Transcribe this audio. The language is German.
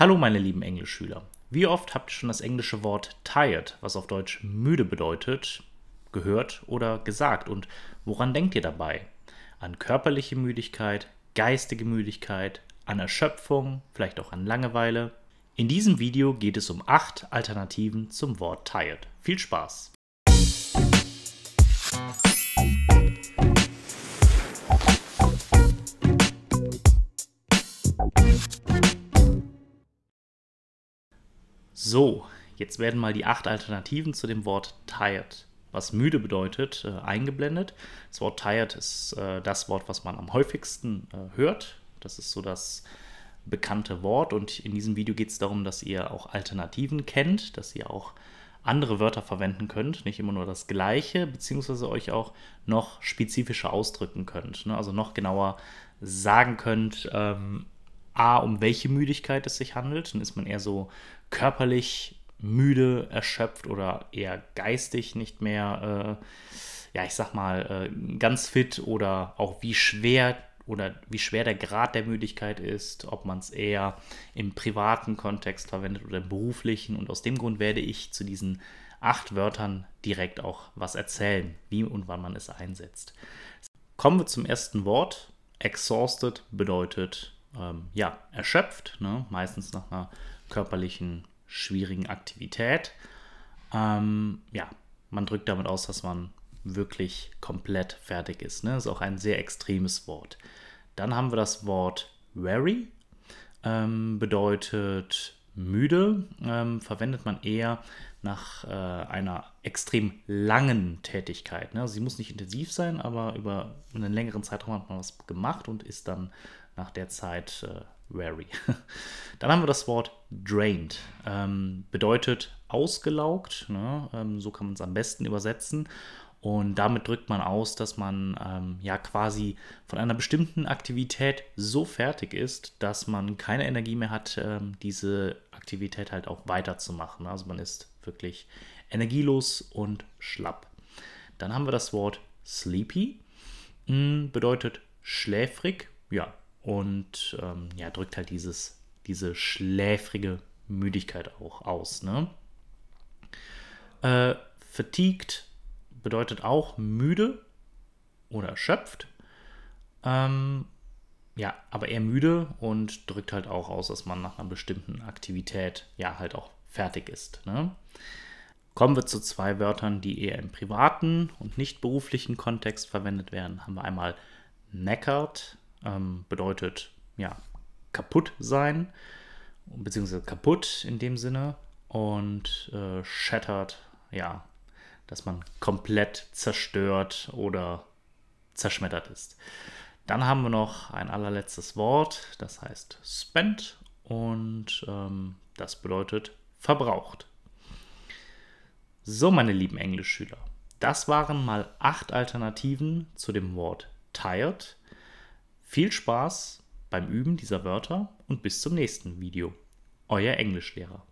Hallo meine lieben Englischschüler. Wie oft habt ihr schon das englische Wort tired, was auf Deutsch müde bedeutet, gehört oder gesagt? Und woran denkt ihr dabei? An körperliche Müdigkeit, geistige Müdigkeit, an Erschöpfung, vielleicht auch an Langeweile? In diesem Video geht es um acht Alternativen zum Wort tired. Viel Spaß! So, jetzt werden mal die acht Alternativen zu dem Wort tired, was müde bedeutet, äh, eingeblendet. Das Wort tired ist äh, das Wort, was man am häufigsten äh, hört. Das ist so das bekannte Wort und in diesem Video geht es darum, dass ihr auch Alternativen kennt, dass ihr auch andere Wörter verwenden könnt, nicht immer nur das gleiche, beziehungsweise euch auch noch spezifischer ausdrücken könnt, ne? also noch genauer sagen könnt, ähm, A, um welche Müdigkeit es sich handelt. Dann ist man eher so körperlich müde, erschöpft oder eher geistig nicht mehr, äh, ja, ich sag mal, äh, ganz fit oder auch wie schwer oder wie schwer der Grad der Müdigkeit ist, ob man es eher im privaten Kontext verwendet oder im beruflichen. Und aus dem Grund werde ich zu diesen acht Wörtern direkt auch was erzählen, wie und wann man es einsetzt. Kommen wir zum ersten Wort. Exhausted bedeutet ähm, ja, erschöpft, ne? meistens nach einer körperlichen, schwierigen Aktivität. Ähm, ja, man drückt damit aus, dass man wirklich komplett fertig ist. Ne? Ist auch ein sehr extremes Wort. Dann haben wir das Wort very, ähm, bedeutet müde, ähm, verwendet man eher nach äh, einer extrem langen Tätigkeit. Ne? Also sie muss nicht intensiv sein, aber über einen längeren Zeitraum hat man was gemacht und ist dann nach der Zeit äh, weary. dann haben wir das Wort drained. Ähm, bedeutet ausgelaugt. Ne? Ähm, so kann man es am besten übersetzen. Und damit drückt man aus, dass man ähm, ja quasi von einer bestimmten Aktivität so fertig ist, dass man keine Energie mehr hat, ähm, diese Aktivität halt auch weiterzumachen. Also man ist wirklich energielos und schlapp. Dann haben wir das Wort sleepy, hm, bedeutet schläfrig, ja, und ähm, ja, drückt halt dieses, diese schläfrige Müdigkeit auch aus. Ne? Äh, fatigued bedeutet auch müde oder erschöpft. Ähm, ja, aber eher müde und drückt halt auch aus, dass man nach einer bestimmten Aktivität ja halt auch fertig ist. Ne? Kommen wir zu zwei Wörtern, die eher im privaten und nicht beruflichen Kontext verwendet werden. Haben wir einmal neckert, ähm, bedeutet ja kaputt sein, beziehungsweise kaputt in dem Sinne, und äh, shattered, ja, dass man komplett zerstört oder zerschmettert ist. Dann haben wir noch ein allerletztes Wort, das heißt spent und ähm, das bedeutet verbraucht. So, meine lieben Englischschüler, das waren mal acht Alternativen zu dem Wort tired. Viel Spaß beim Üben dieser Wörter und bis zum nächsten Video. Euer Englischlehrer.